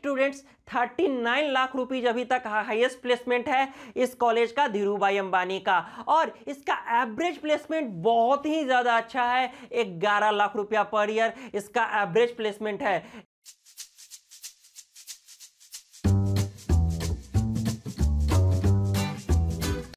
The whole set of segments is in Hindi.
स्टूडेंट्स 39 लाख रुपीज अभी तक हाईएस्ट प्लेसमेंट है इस कॉलेज का धीरूभाई अंबानी का और इसका एवरेज प्लेसमेंट बहुत ही ज़्यादा अच्छा है 11 लाख रुपया पर ईयर इसका एवरेज प्लेसमेंट है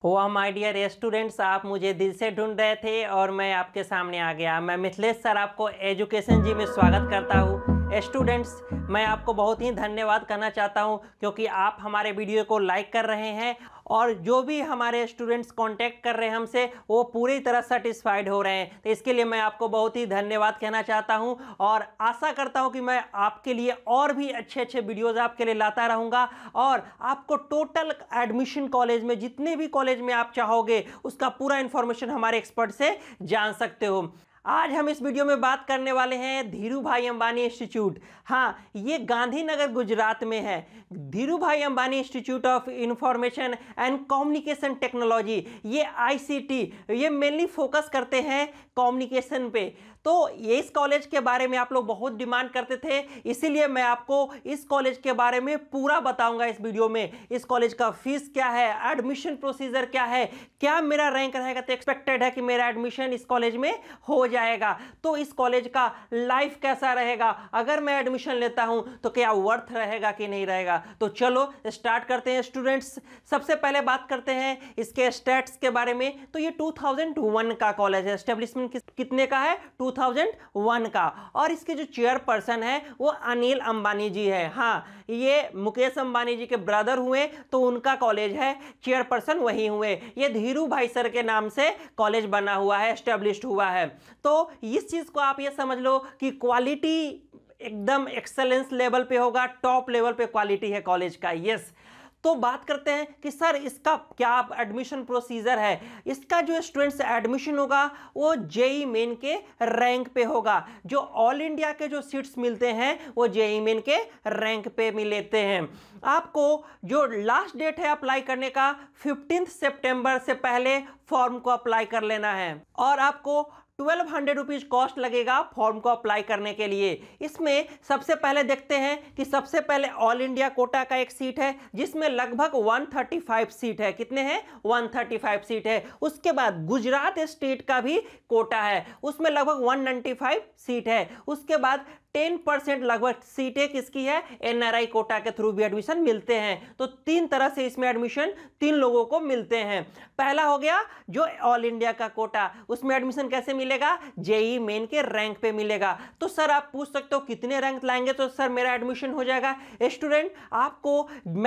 वाह माय डियर स्टूडेंट्स आप मुझे दिल से ढूंढ रहे थे और मैं आपके सामने आ गया मैं मिथिलेश सर आपको एजुकेशन जी में स्वागत करता हूँ स्टूडेंट्स मैं आपको बहुत ही धन्यवाद करना चाहता हूँ क्योंकि आप हमारे वीडियो को लाइक कर रहे हैं और जो भी हमारे स्टूडेंट्स कांटेक्ट कर रहे हैं हमसे वो पूरी तरह सेटिस्फाइड हो रहे हैं तो इसके लिए मैं आपको बहुत ही धन्यवाद कहना चाहता हूं और आशा करता हूं कि मैं आपके लिए और भी अच्छे अच्छे वीडियोस आपके लिए लाता रहूंगा और आपको टोटल एडमिशन कॉलेज में जितने भी कॉलेज में आप चाहोगे उसका पूरा इन्फॉर्मेशन हमारे एक्सपर्ट से जान सकते हो आज हम इस वीडियो में बात करने वाले हैं धीरू भाई अंबानी इंस्टीट्यूट हाँ ये गांधीनगर गुजरात में है Dhirubhai Ambani institute of information and communication technology ये आईसीटी ये मेनली फोकस करते हैं कम्युनिकेशन पे तो ये इस कॉलेज के बारे में आप लोग बहुत डिमांड करते थे इसीलिए मैं आपको इस कॉलेज के बारे में पूरा बताऊंगा इस वीडियो में इस कॉलेज का फीस क्या है एडमिशन प्रोसीजर क्या है क्या मेरा रैंक रहेगा तो एक्सपेक्टेड है कि मेरा एडमिशन इस कॉलेज में हो जाएगा तो इस कॉलेज का लाइफ कैसा रहेगा अगर मैं एडमिशन लेता हूं तो क्या वर्थ रहेगा कि नहीं रहेगा तो चलो स्टार्ट करते हैं स्टूडेंट्स सबसे पहले बात करते हैं इसके स्टेट्स के बारे में तो ये 2001 का कॉलेज है एस्टेब्लिशमेंट कितने का है 2001 का और इसके जो चेयरपर्सन है वो अनिल अंबानी जी है हाँ ये मुकेश अंबानी जी के ब्रदर हुए तो उनका कॉलेज है चेयरपर्सन वही हुए ये धीरू भाई सर के नाम से कॉलेज बना हुआ है एस्टेब्लिश हुआ है तो इस चीज़ को आप ये समझ लो कि क्वालिटी एकदम एक्सेलेंस लेवल पे होगा टॉप लेवल पे क्वालिटी है कॉलेज का यस तो बात करते हैं कि सर इसका क्या एडमिशन प्रोसीजर है इसका जो स्टूडेंट्स एडमिशन होगा वो जेई मेन e के रैंक पे होगा जो ऑल इंडिया के जो सीट्स मिलते हैं वो जेई मेन e के रैंक पे मिलते हैं आपको जो लास्ट डेट है अप्लाई करने का फिफ्टीन सितंबर से पहले फॉर्म को अप्लाई कर लेना है और आपको ट्वेल्व हंड्रेड रुपीज़ कॉस्ट लगेगा फॉर्म को अप्लाई करने के लिए इसमें सबसे पहले देखते हैं कि सबसे पहले ऑल इंडिया कोटा का एक सीट है जिसमें लगभग 135 सीट है कितने हैं 135 सीट है उसके बाद गुजरात स्टेट का भी कोटा है उसमें लगभग 195 सीट है उसके बाद टेन परसेंट लगभग सीटें किसकी है एनआरआई कोटा के थ्रू भी एडमिशन मिलते हैं तो तीन तरह से इसमें एडमिशन तीन लोगों को मिलते हैं पहला हो गया जो ऑल इंडिया का कोटा उसमें एडमिशन कैसे मिलेगा जेई मेन e के रैंक पे मिलेगा तो सर आप पूछ सकते हो कितने रैंक लाएंगे तो सर मेरा एडमिशन हो जाएगा स्टूडेंट आपको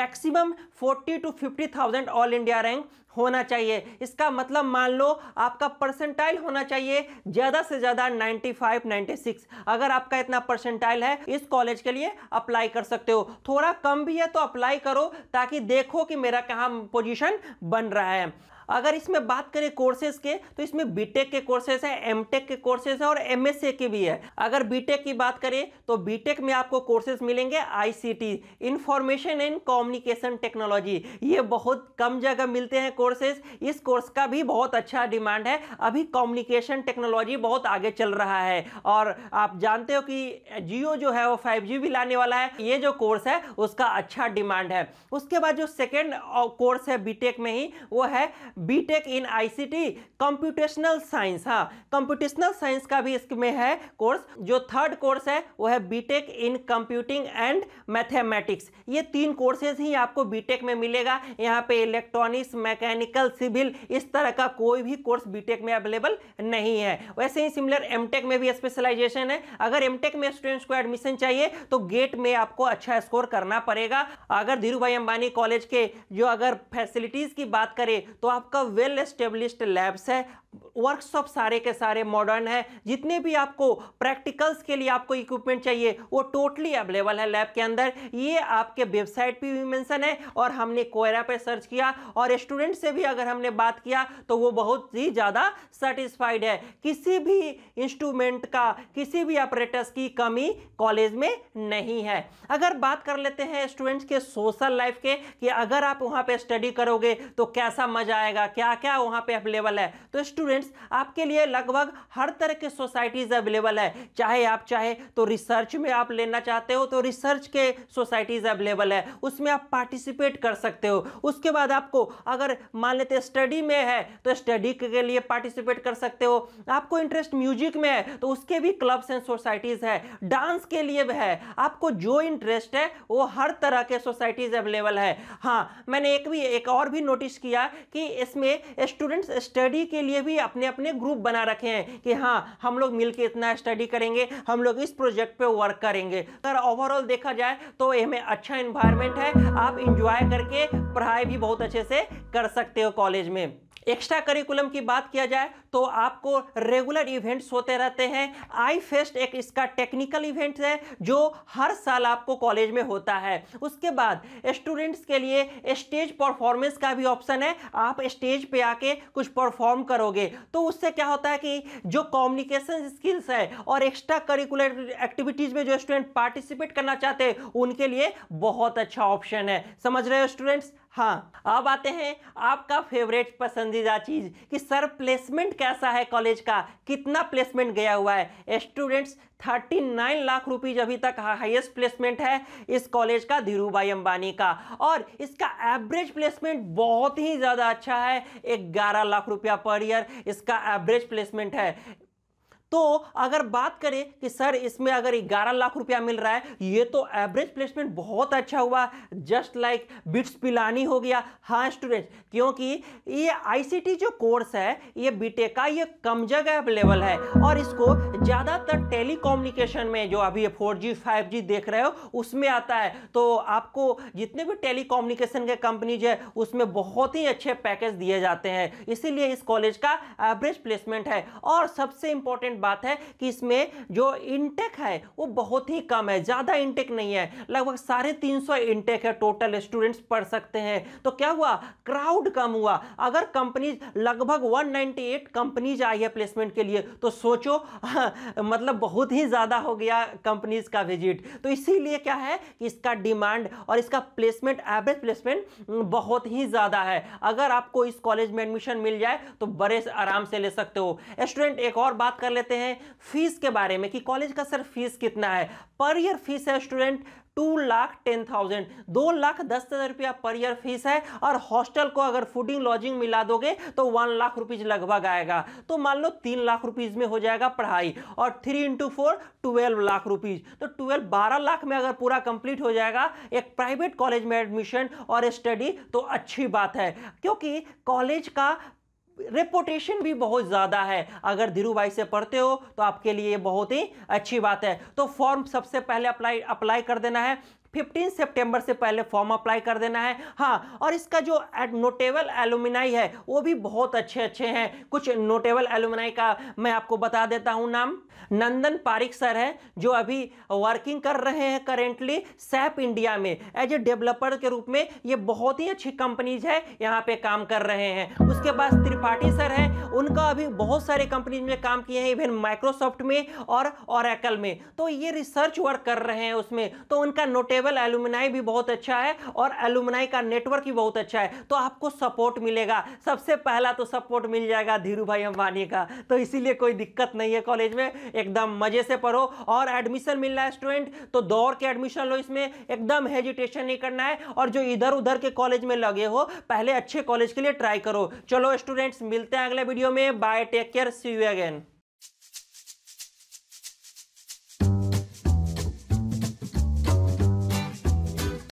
maximum forty to fifty thousand all India rank होना चाहिए इसका मतलब मान लो आपका परसेंटाइल होना चाहिए ज़्यादा से ज़्यादा 95, 96 अगर आपका इतना परसेंटाइल है इस कॉलेज के लिए अप्लाई कर सकते हो थोड़ा कम भी है तो अप्लाई करो ताकि देखो कि मेरा कहाँ पोजिशन बन रहा है अगर इसमें बात करें कोर्सेज के तो इसमें बीटेक के कोर्सेज है एमटेक के कोर्सेज है और एमएसए के भी है अगर बीटेक की बात करें तो बीटेक में आपको कोर्सेज मिलेंगे ICT information and communication technology ये बहुत कम जगह मिलते हैं कोर्सेज इस कोर्स का भी बहुत अच्छा डिमांड है अभी कॉम्युनिकेशन टेक्नोलॉजी बहुत आगे चल रहा है और आप जानते हो कि जियो जो है वो फाइव भी लाने वाला है ये जो कोर्स है उसका अच्छा डिमांड है उसके बाद जो सेकेंड कोर्स है बीटेक में ही वो है B tech in ICT computational science हाँ कंप्यूटेशनल साइंस का भी इसमें है कोर्स जो थर्ड कोर्स है वो है B tech in computing and mathematics ये तीन कोर्सेज ही आपको बी टेक में मिलेगा यहाँ पे इलेक्ट्रॉनिक्स मैकेनिकल सिविल इस तरह का कोई भी कोर्स बी टेक में अवेलेबल नहीं है वैसे ही सिमिलर एम टेक में भी स्पेशलाइजेशन है अगर एम टेक में स्टूडेंट्स को एडमिशन चाहिए तो गेट में आपको अच्छा स्कोर करना पड़ेगा अगर धीरू भाई अंबानी कॉलेज के जो अगर फैसिलिटीज़ की बात करें तो आप आपका वेल एस्टेब्लिश्ड लैब्स है वर्कशॉप सारे के सारे मॉडर्न है जितने भी आपको प्रैक्टिकल्स के लिए आपको इक्विपमेंट चाहिए वो टोटली अवेलेबल है लैब के अंदर ये आपके वेबसाइट पे भी मेंशन है और हमने कोयरा पे सर्च किया और स्टूडेंट से भी अगर हमने बात किया तो वो बहुत ही ज़्यादा सेटिस्फाइड है किसी भी इंस्ट्रूमेंट का किसी भी ऑपरेटर्स की कमी कॉलेज में नहीं है अगर बात कर लेते हैं स्टूडेंट्स के सोशल लाइफ के कि अगर आप वहाँ पर स्टडी करोगे तो कैसा मज़ा आएगा जाएगा क्या क्या वहाँ पे अवेलेबल है तो स्टूडेंट्स आपके लिए लगभग हर तरह के सोसाइटीज़ अवेलेबल है चाहे आप चाहे तो रिसर्च में आप लेना चाहते हो तो रिसर्च के सोसाइटीज़ अवेलेबल है उसमें आप पार्टिसिपेट कर सकते हो उसके बाद आपको अगर मान लेते स्टडी में है तो स्टडी के लिए पार्टिसिपेट कर सकते हो आपको इंटरेस्ट म्यूजिक में है तो उसके भी क्लब्स एंड सोसाइटीज़ है डांस के लिए भी है आपको जो इंटरेस्ट है वो हर तरह के सोसाइटीज़ अवेलेबल है हाँ मैंने एक भी एक और भी नोटिस किया कि इसमें स्टूडेंट्स स्टडी के लिए भी अपने अपने ग्रुप बना रखे हैं कि हाँ हम लोग मिलकर इतना स्टडी करेंगे हम लोग इस प्रोजेक्ट पे वर्क करेंगे अगर ओवरऑल देखा जाए तो ये हमें अच्छा इन्वायरमेंट है आप इंजॉय करके पढ़ाई भी बहुत अच्छे से कर सकते हो कॉलेज में एक्स्ट्रा करिकुलम की बात किया जाए तो आपको रेगुलर इवेंट्स होते रहते हैं आई फेस्ट एक इसका टेक्निकल इवेंट है जो हर साल आपको कॉलेज में होता है उसके बाद स्टूडेंट्स के लिए स्टेज परफॉर्मेंस का भी ऑप्शन है आप स्टेज पे आके कुछ परफॉर्म करोगे तो उससे क्या होता है कि जो कम्युनिकेशन स्किल्स है और एक्स्ट्रा करिकुलर एक्टिविटीज़ में जो स्टूडेंट पार्टिसिपेट करना चाहते हैं उनके लिए बहुत अच्छा ऑप्शन है समझ रहे हो स्टूडेंट्स हाँ अब आते हैं आपका फेवरेट पसंदीदा चीज़ कि सर प्लेसमेंट कैसा है कॉलेज का कितना प्लेसमेंट गया हुआ है स्टूडेंट्स 39 लाख रुपीज अभी तक हाईएस्ट प्लेसमेंट है इस कॉलेज का धीरूभाई अंबानी का और इसका एवरेज प्लेसमेंट बहुत ही ज़्यादा अच्छा है 11 लाख रुपया पर ईयर इसका एवरेज प्लेसमेंट है तो अगर बात करें कि सर इसमें अगर ग्यारह लाख रुपया मिल रहा है ये तो एवरेज प्लेसमेंट बहुत अच्छा हुआ जस्ट लाइक बिट्स पिलानी हो गया हाँ स्टूडेंट क्योंकि ये आईसीटी जो कोर्स है ये बीटेक का ये कम जगह अवेलेबल है और इसको ज़्यादातर टेली में जो अभी फोर जी फाइव जी देख रहे हो उसमें आता है तो आपको जितने भी टेली कम्युनिकेशन के कंपनीज है उसमें बहुत ही अच्छे पैकेज दिए जाते हैं इसीलिए इस कॉलेज का एवरेज प्लेसमेंट है और सबसे इंपॉर्टेंट इंपॉर्टेंट बात है कि इसमें जो इंटेक है वो बहुत ही कम है ज़्यादा इंटेक नहीं है लगभग साढ़े तीन सौ इंटेक है टोटल स्टूडेंट्स पढ़ सकते हैं तो क्या हुआ क्राउड कम हुआ अगर कंपनीज लगभग 198 कंपनीज आई है प्लेसमेंट के लिए तो सोचो मतलब बहुत ही ज़्यादा हो गया कंपनीज का विजिट तो इसीलिए क्या है कि इसका डिमांड और इसका प्लेसमेंट एवरेज प्लेसमेंट बहुत ही ज़्यादा है अगर आपको इस कॉलेज में एडमिशन मिल जाए तो बड़े आराम से ले सकते हो स्टूडेंट एक और बात कर लेते लेते हैं फीस के बारे में कि कॉलेज का सर फीस कितना है पर ईयर फीस है student two lakh ten thousand दो लाख दस हज़ार रुपया पर ईयर फीस है और हॉस्टल को अगर फूडिंग लॉजिंग मिला दोगे तो वन लाख रुपीज़ लगभग आएगा तो मान लो तीन लाख रुपीज़ में हो जाएगा पढ़ाई और three into four twelve lakh rupees तो ट्वेल्व बारह लाख में अगर पूरा कंप्लीट हो जाएगा एक प्राइवेट कॉलेज में एडमिशन और स्टडी तो अच्छी बात है क्योंकि कॉलेज का रेपोटेशन भी बहुत ज़्यादा है अगर धीरू भाई से पढ़ते हो तो आपके लिए बहुत ही अच्छी बात है तो फॉर्म सबसे पहले अप्लाई अप्लाई कर देना है फिफ्टीन सेप्टेम्बर से पहले फॉर्म अप्लाई कर देना है हाँ और इसका जो नोटेबल एलुमिनाई है वो भी बहुत अच्छे अच्छे हैं कुछ नोटेबल एलुमिनाई का मैं आपको बता देता हूँ नाम नंदन पारिक सर है जो अभी वर्किंग कर रहे हैं करेंटली सैप इंडिया में एज ए डेवलपर के रूप में ये बहुत ही अच्छी कंपनीज है यहाँ पे काम कर रहे हैं उसके बाद त्रिपाठी सर है उनका अभी बहुत सारे कंपनीज में काम किए हैं इवन माइक्रोसॉफ्ट में और ऑरेकल में तो ये रिसर्च वर्क कर रहे हैं उसमें तो उनका नोटेबल केवल एलुमिनाई भी बहुत अच्छा है और एलुमिनाई का नेटवर्क ही बहुत अच्छा है तो आपको सपोर्ट मिलेगा सबसे पहला तो सपोर्ट मिल जाएगा धीरू भाई अंबानी का तो इसीलिए कोई दिक्कत नहीं है कॉलेज में एकदम मज़े से पढ़ो और एडमिशन मिल रहा है स्टूडेंट तो दौड़ के एडमिशन लो इसमें एकदम हेजिटेशन नहीं करना है और जो इधर उधर के कॉलेज में लगे हो पहले अच्छे कॉलेज के लिए ट्राई करो चलो स्टूडेंट्स मिलते हैं अगले वीडियो में bye take care see you again